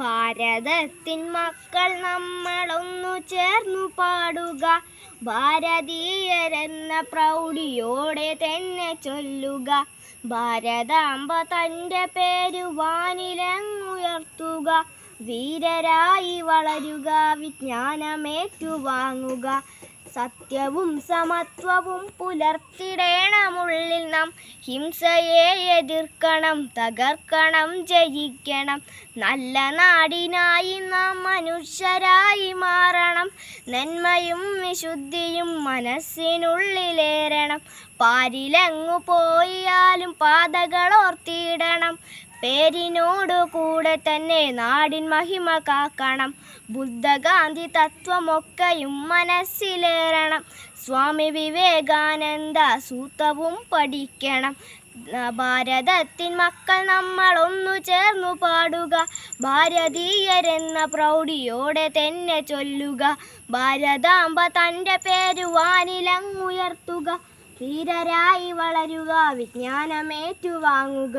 ഭാരതത്തിൻ മക്കൾ നമ്മളൊന്നു ചേർന്നു പാടുക ഭാരതീയരെന്ന പ്രൗഢിയോടെ തന്നെ ചൊല്ലുക ഭാരതാമ്പ തൻ്റെ പേര് വാനിലങ്ങുയർത്തുക വീരരായി വളരുക വിജ്ഞാനമേറ്റുവാങ്ങുക സത്യവും സമത്വവും പുലർത്തിടേണമുള്ളിൽ നാം ഹിംസയെ എതിർക്കണം തകർക്കണം ജയിക്കണം നല്ല നാടിനായി നാം മനുഷ്യരായി മാറണം നന്മയും വിശുദ്ധിയും മനസ്സിനുള്ളിലേറണം പാരിലങ്ങു പോയാലും പാതകളോർത്തിയിടണം പേരിനോടു കൂടെ തന്നെ നാടിൻ മഹിമ കാക്കണം ബുദ്ധഗാന്ധി തത്വമൊക്കെയും മനസ്സിലേറണം സ്വാമി വിവേകാനന്ദ സൂത്രവും പഠിക്കണം ഭാരതത്തിൻ മക്കൾ നമ്മൾ ഒന്നു ചേർന്നു പാടുക ഭാരതീയരെന്ന പ്രൗഢിയോടെ തന്നെ ചൊല്ലുക ഭാരതാമ്പ തൻ്റെ പേര് വാനിലങ്ങുയർത്തുക ധീരരായി വളരുക വിജ്ഞാനമേറ്റുവാങ്ങുക